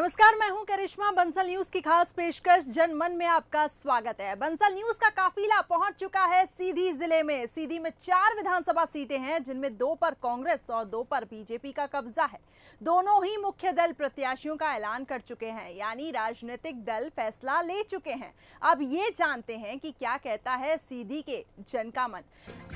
नमस्कार मैं हूं करिश्मा बंसल न्यूज की खास पेशकश जनमन में आपका स्वागत है बंसल न्यूज का काफिला पहुंच चुका है सीधी जिले में सीधी में चार विधानसभा सीटें हैं जिनमें दो पर कांग्रेस और दो पर बीजेपी का कब्जा है दोनों ही मुख्य दल प्रत्याशियों का ऐलान कर चुके हैं यानी राजनीतिक दल फैसला ले चुके हैं अब ये जानते हैं कि क्या कहता है सीधी के जन का मन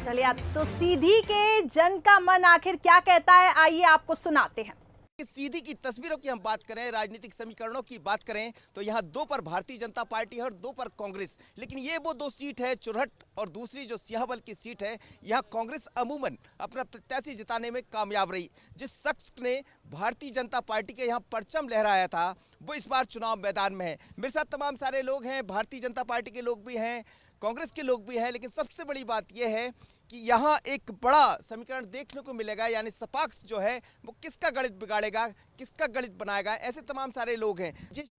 चलिए तो सीधी के जन का मन आखिर क्या कहता है आइए आपको सुनाते हैं सीधी की तस्वीरों की हम बात करें राजनीतिक समीकरणों की बात करें तो यहाँ दो पर भारतीय जनता पार्टी है और दो पर कांग्रेस लेकिन ये वो दो सीट है चुरहट और दूसरी जो सियाबल की सीट है यहाँ कांग्रेस अमूमन अपना प्रत्याशी जिताने में कामयाब रही जिस शख्स ने भारतीय जनता पार्टी के यहाँ परचम लहराया था वो इस बार चुनाव मैदान में है मेरे साथ तमाम सारे लोग हैं भारतीय जनता पार्टी के लोग भी हैं कांग्रेस के लोग भी हैं लेकिन सबसे बड़ी बात यह है कि यहाँ एक बड़ा समीकरण देखने को मिलेगा यानी सपाक्ष जो है वो किसका गणित बिगाड़ेगा किसका गणित बनाएगा ऐसे तमाम सारे लोग हैं जिस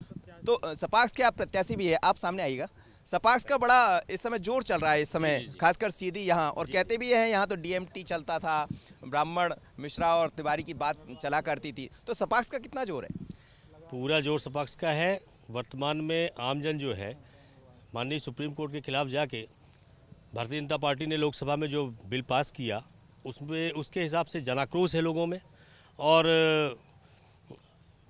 तो सपाक्ष के आप प्रत्याशी भी है आप सामने आइएगा सपाक्स का बड़ा इस समय जोर चल रहा है इस समय खासकर सीधी यहाँ और कहते भी हैं यहाँ तो डीएमटी चलता था ब्राह्मण मिश्रा और तिवारी की बात चला करती थी तो सपाक्स का कितना जोर है पूरा जोर सपाक्स का है वर्तमान में आमजन जो है माननीय सुप्रीम कोर्ट के खिलाफ जाके भारतीय जनता पार्टी ने लोकसभा में जो बिल पास किया उसमें उसके हिसाब से जनाक्रोश है लोगों में और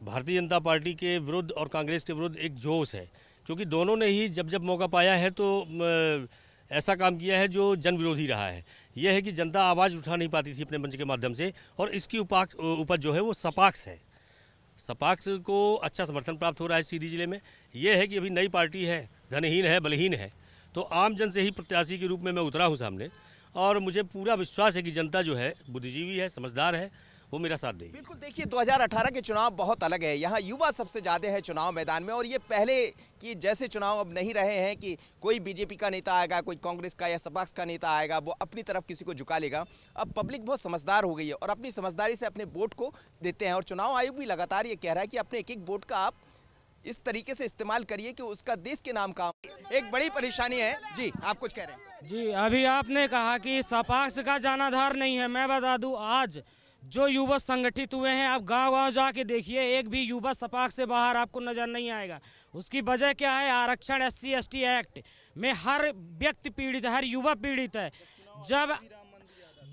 भारतीय जनता पार्टी के विरुद्ध और कांग्रेस के विरुद्ध एक जोश है क्योंकि दोनों ने ही जब जब मौका पाया है तो ऐसा काम किया है जो जन विरोधी रहा है यह है कि जनता आवाज़ उठा नहीं पाती थी अपने मंच के माध्यम से और इसकी उपाक उपज जो है वो सपाक्स है सपाक्ष को अच्छा समर्थन प्राप्त हो रहा है सीधी जिले में यह है कि अभी नई पार्टी है धनहीन है बलहीन है तो आम जन से ही प्रत्याशी के रूप में मैं उतरा हूँ सामने और मुझे पूरा विश्वास है कि जनता जो है बुद्धिजीवी है समझदार है वो मेरा साथ देगी बिल्कुल देखिए 2018 के चुनाव बहुत अलग है यहाँ युवा सबसे ज़्यादा है चुनाव मैदान में और ये पहले कि जैसे चुनाव अब नहीं रहे हैं कि कोई बीजेपी का नेता आएगा कोई कांग्रेस का या सपाक्स का नेता आएगा वो अपनी तरफ किसी को झुका लेगा अब पब्लिक बहुत समझदार हो गई है और अपनी समझदारी से अपने वोट को देते हैं और चुनाव आयोग भी लगातार ये कह रहा है कि अपने एक एक वोट का आप इस तरीके से इस्तेमाल करिए कि उसका देश के नाम काम एक बड़ी परेशानी है जी आप कुछ कह रहे हैं जी अभी आपने कहा कि सपाक्ष का जानाधार नहीं है मैं बता दूं आज जो युवा संगठित हुए हैं आप गांव गांव जाके देखिए एक भी युवा सपाक से बाहर आपको नज़र नहीं आएगा उसकी वजह क्या है आरक्षण एस सी एक्ट में हर व्यक्ति पीड़ित है हर युवा पीड़ित है जब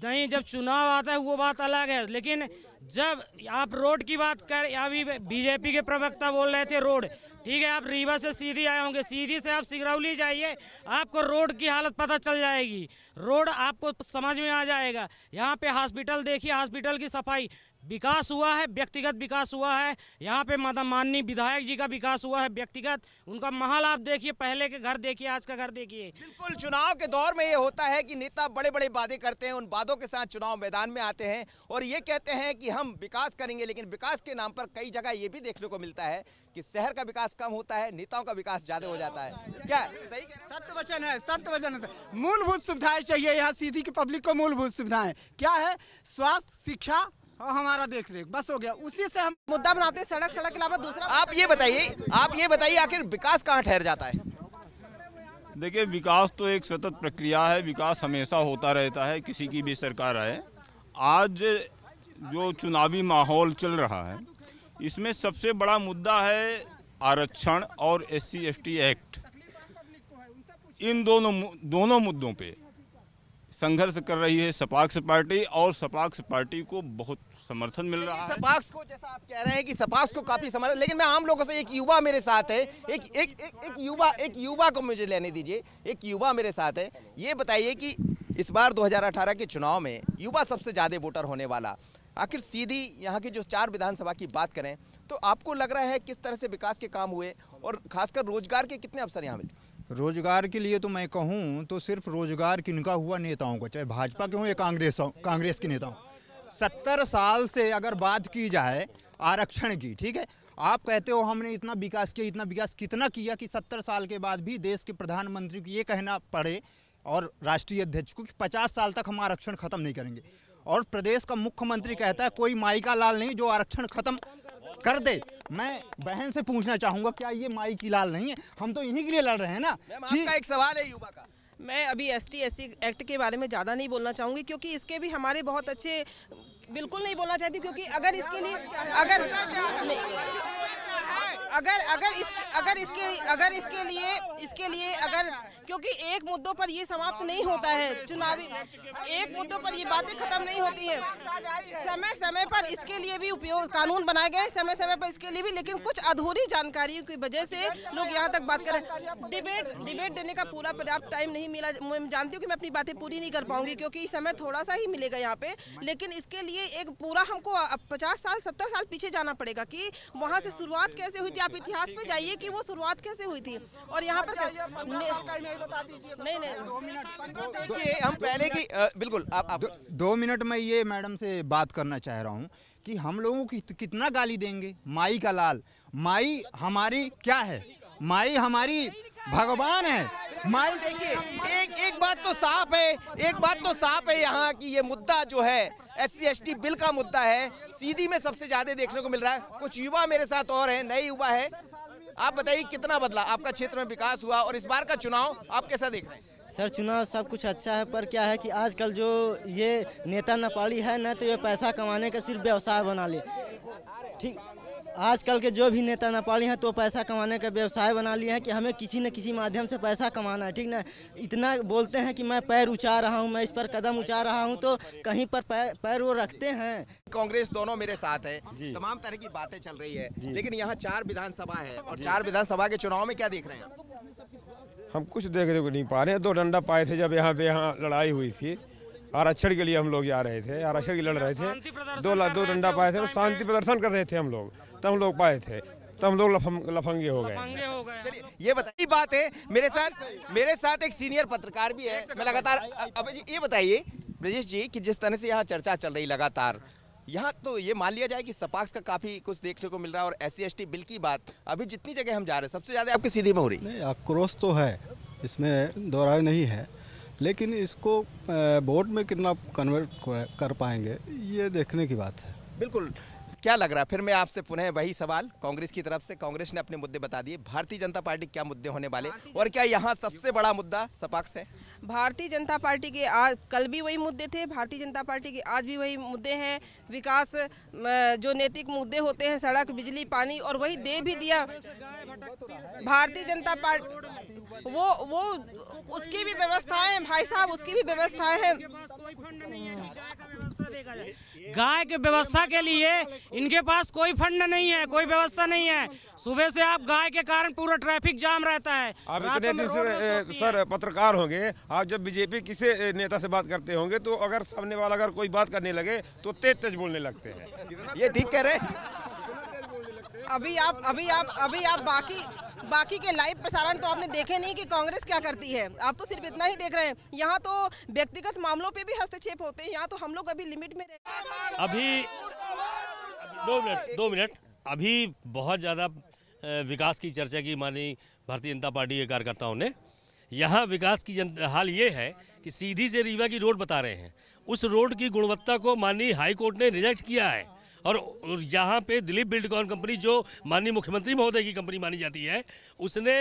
नहीं जब चुनाव आता है वो बात अलग है लेकिन जब आप रोड की बात कर अभी बीजेपी के प्रवक्ता बोल रहे थे रोड ठीक है आप रीवा से सीधी आए होंगे सीधी से आप सिगरौली जाइए आपको रोड की हालत पता चल जाएगी रोड आपको समझ में आ जाएगा यहाँ पे हॉस्पिटल देखिए हॉस्पिटल की सफाई विकास हुआ है व्यक्तिगत विकास हुआ है यहाँ पे माता माननीय विधायक जी का विकास हुआ है व्यक्तिगत उनका महल आप देखिए पहले के घर देखिए आज का घर देखिए बिल्कुल चुनाव के दौर में ये होता है कि नेता बड़े बड़े वादे करते हैं उन वादों के साथ चुनाव मैदान में आते हैं और ये कहते हैं कि हम विकास करेंगे लेकिन विकास के नाम पर कई जगह ये भी देखने को मिलता है कि शहर का विकास कम होता है नेताओं का विकास ज्यादा हो जाता है क्या सही सत्य वचन है सत्य वचन है मूलभूत सुविधाएं चाहिए यहाँ सीधी की पब्लिक को मूलभूत सुविधाएं क्या है स्वास्थ्य शिक्षा और हाँ, हमारा देख रेख बस हो गया उसी से हम मुद्दा बनाते हैं सड़क सड़क के अलावा दूसरा आप ये बताइए आप ये बताइए आखिर विकास कहाँ ठहर जाता है देखिए विकास तो एक सतत प्रक्रिया है विकास हमेशा होता रहता है किसी की भी सरकार आए आज जो चुनावी माहौल चल रहा है इसमें सबसे बड़ा मुद्दा है आरक्षण और एस सी एक्ट इन दोनों दोनों मुद्दों पे संघर्ष कर रही है सपाक्ष पार्टी और सपाक्ष पार्टी को बहुत समर्थन मिल रहा है सपाक्ष को जैसा आप कह रहे हैं कि सपाक्ष को काफी समर्थन लेकिन मैं आम लोगों से एक युवा मेरे साथ है एक एक एक, एक युवा एक युवा को मुझे लेने दीजिए एक युवा मेरे साथ है ये बताइए कि इस बार 2018 के चुनाव में युवा सबसे ज़्यादा वोटर होने वाला आखिर सीधी यहाँ की जो चार विधानसभा की बात करें तो आपको लग रहा है किस तरह से विकास के काम हुए और खासकर रोजगार के कितने अवसर यहाँ मिले रोजगार के लिए तो मैं कहूँ तो सिर्फ रोजगार किनका हुआ नेताओं का चाहे भाजपा के हों या कांग्रेस कांग्रेस के नेताओं सत्तर साल से अगर बात की जाए आरक्षण की ठीक है आप कहते हो हमने इतना विकास किया इतना विकास कितना किया कि सत्तर साल के बाद भी देश के प्रधानमंत्री को ये कहना पड़े और राष्ट्रीय अध्यक्ष को कि पचास साल तक हम आरक्षण खत्म नहीं करेंगे और प्रदेश का मुख्यमंत्री कहता है कोई माइका लाल नहीं जो आरक्षण खत्म कर दे मैं बहन से पूछना चाहूंगा क्या ये माई की लाल नहीं है हम तो इन्हीं के लिए लड़ रहे हैं ना आपका एक सवाल है युवा का मैं अभी एस टी एक्ट के बारे में ज़्यादा नहीं बोलना चाहूंगी क्योंकि इसके भी हमारे बहुत अच्छे बिल्कुल नहीं बोलना चाहती क्योंकि अगर इसके लिए अगर अगर अगर इस अगर इसके अगर इसके लिए इसके लिए अगर क्योंकि एक मुद्दों पर ये समाप्त नहीं होता है चुनावी एक मुद्दों पर ये बातें खत्म नहीं होती है समय समय पर इसके लिए भी उपयोग कानून बनाए गए समय समय पर इसके लिए भी लेकिन कुछ अधूरी जानकारी की वजह से लोग यहाँ तक बात करें डिबेट डिबेट देने का पूरा पर्याप्त टाइम नहीं मिला मैं जानती हूँ कि मैं अपनी बातें पूरी नहीं कर पाऊंगी क्योंकि समय थोड़ा सा ही मिलेगा यहाँ पे लेकिन इसके लिए एक पूरा हमको पचास साल सत्तर साल पीछे जाना पड़ेगा की वहाँ से शुरुआत कैसे हुई थी आप इतिहास में जाइए की वो शुरुआत कैसे हुई थी और यहाँ पर नहीं हम पहले की बिल्कुल आप, दो मिनट में ये मैडम से बात करना चाह रहा हूँ कि हम लोगों की कितना गाली देंगे माई का लाल माई हमारी क्या है माई हमारी भगवान है माई देखिए एक एक बात तो साफ है एक बात तो साफ है यहाँ की ये मुद्दा जो है एस सी बिल का मुद्दा है सीधी में सबसे ज्यादा देखने को मिल रहा है कुछ युवा मेरे साथ और हैं नए युवा है आप बताइए कितना बदला आपका क्षेत्र में विकास हुआ और इस बार का चुनाव आप कैसा देख रहे हैं सर चुनाव सब कुछ अच्छा है पर क्या है कि आजकल जो ये नेता नपाड़ी है ना तो ये पैसा कमाने का सिर्फ व्यवसाय बना ले ठीक आजकल के जो भी नेता नेपाली हैं तो पैसा कमाने का व्यवसाय बना लिए हैं कि हमें किसी न किसी माध्यम से पैसा कमाना है ठीक ना इतना बोलते हैं कि मैं पैर उचा रहा हूं मैं इस पर कदम उचा रहा हूं तो कहीं पर पैर, पैर वो रखते हैं कांग्रेस दोनों मेरे साथ है तमाम तरह की बातें चल रही है लेकिन यहाँ चार विधानसभा है और चार विधानसभा के चुनाव में क्या देख रहे हैं हम कुछ देख रहे नहीं पा रहे दो डंडा पाए थे जब यहाँ पे यहाँ लड़ाई हुई थी आरक्षण के लिए हम लोग जा रहे थे आरक्षण की लड़ रहे थे दो दो डंडा पाए थे शांति प्रदर्शन कर रहे थे हम लोग तब हम लोग पाए थे तब हम लोग लफंगे हो गए चलिए ये बताइए बात है मेरे साथ मेरे साथ एक सीनियर पत्रकार भी है मैं लगातार अब ये बताइए ब्रजेश जी कि जिस तरह से यहाँ चर्चा चल रही लगातार यहाँ तो ये मान लिया जाए कि सपाक्स का काफी कुछ देखने को मिल रहा है और एस सी बिल की बात अभी जितनी जगह हम जा रहे हैं सबसे ज्यादा आपकी सीधी में हो रही है आक्रोश तो है इसमें दोहराए नहीं है लेकिन इसको वोट में कितना कन्वर्ट कर पाएंगे ये देखने की बात है बिल्कुल क्या लग रहा है फिर मैं आपसे पुनः वही सवाल कांग्रेस की तरफ से कांग्रेस ने अपने मुद्दे बता दिए भारतीय जनता पार्टी क्या मुद्दे होने वाले और क्या यहाँ सबसे बड़ा मुद्दा सपाक्ष है भारतीय जनता पार्टी के आज कल भी वही मुद्दे थे भारतीय जनता पार्टी के आज भी वही मुद्दे हैं विकास जो नैतिक मुद्दे होते हैं सड़क बिजली पानी और वही दे भी दिया भारतीय जनता पार्टी वो वो उसकी भी व्यवस्थाएं भाई साहब उसकी भी व्यवस्थाएं हैं गाय के व्यवस्था के लिए इनके पास कोई फंड नहीं है कोई व्यवस्था नहीं है सुबह से आप गाय के कारण पूरा ट्रैफिक जाम रहता है आप इतने दिन से सर पत्रकार होंगे आप जब बीजेपी किसी नेता से बात करते होंगे तो अगर सामने वाला अगर कोई बात करने लगे तो तेज तेज बोलने लगते हैं ये ठीक कह रहे अभी आप अभी आप अभी आप बाकी बाकी के लाइव प्रसारण तो आपने देखे नहीं कि कांग्रेस क्या करती है आप तो सिर्फ इतना ही देख रहे हैं यहाँ तो व्यक्तिगत मामलों पे भी हस्तक्षेप होते हैं यहाँ तो हम लोग अभी लिमिट में अभी दो मिनट दो मिनट अभी बहुत ज़्यादा विकास की चर्चा की मानी भारतीय जनता पार्टी के कार्यकर्ताओं ने यहाँ विकास की हाल ये है कि सीधी से रीवा की रोड बता रहे हैं उस रोड की गुणवत्ता को माननीय हाईकोर्ट ने रिजेक्ट किया है और यहाँ पे दिलीप बिल्ड कॉन कंपनी जो माननीय मुख्यमंत्री महोदय की कंपनी मानी जाती है उसने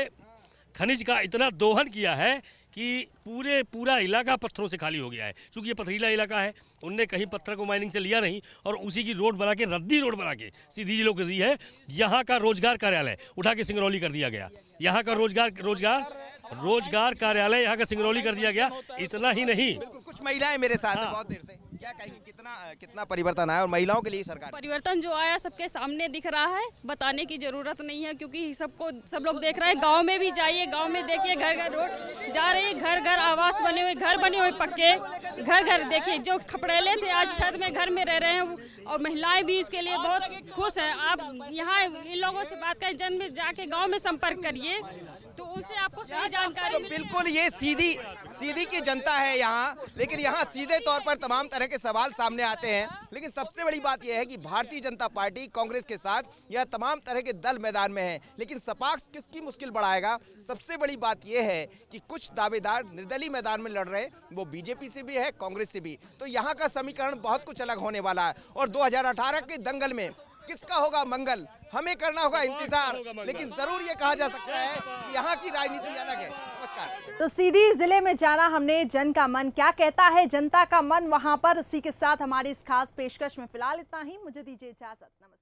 खनिज का इतना दोहन किया है कि पूरे पूरा इलाका पत्थरों से खाली हो गया है क्योंकि ये पथरीला इलाका है उनने कहीं पत्थर को माइनिंग से लिया नहीं और उसी की रोड बना के रद्दी रोड बना के सीधी जिलों की दी है यहाँ का रोजगार कार्यालय उठा के सिंगरौली कर दिया गया यहाँ का रोजगार रोजगार रोजगार कार्यालय यहाँ का सिंगरौली कर दिया गया इतना ही नहीं कुछ महिलाएं मेरे साथ हाँ। बहुत देर से क्या कहेंगे कितना कितना परिवर्तन आया और महिलाओं के लिए सरकार परिवर्तन जो आया सबके सामने दिख रहा है बताने की जरूरत नहीं है क्योंकि सबको सब लोग देख रहे हैं गांव में भी जाइए गांव में देखिए घर घर रोड जा हैं घर घर आवास बने हुए घर बने हुए पक्के घर घर देखिए जो खपड़ेले थे आज छत में घर में रह रहे हैं और महिलाएं भी इसके लिए बहुत खुश है आप यहाँ इन लोगों से बात करें जन्म जाके गाँव में संपर्क करिए तो उनसे आपको सही तो जानकारी बिल्कुल ये सीधी सीधी की जनता है यहाँ लेकिन यहाँ सीधे तौर पर तमाम तरह के सवाल सामने आते हैं लेकिन सबसे बड़ी बात यह है कि भारतीय जनता पार्टी कांग्रेस के साथ यह तमाम तरह के दल मैदान में है लेकिन सपाक्स किसकी मुश्किल बढ़ाएगा सबसे बड़ी बात यह है कि कुछ दावेदार निर्दलीय मैदान में लड़ रहे हैं वो बीजेपी से भी है कांग्रेस से भी तो यहाँ का समीकरण बहुत कुछ अलग होने वाला है और दो के दंगल में किसका होगा मंगल हमें करना होगा तो इंतजार लेकिन जरूर ये कहा जा सकता है कि यहाँ की राजनीति अलग है नमस्कार तो सीधी जिले में जाना हमने जन का मन क्या कहता है जनता का मन वहाँ पर उसी के साथ हमारी इस खास पेशकश में फिलहाल इतना ही मुझे दीजिए इजाजत नमस्कार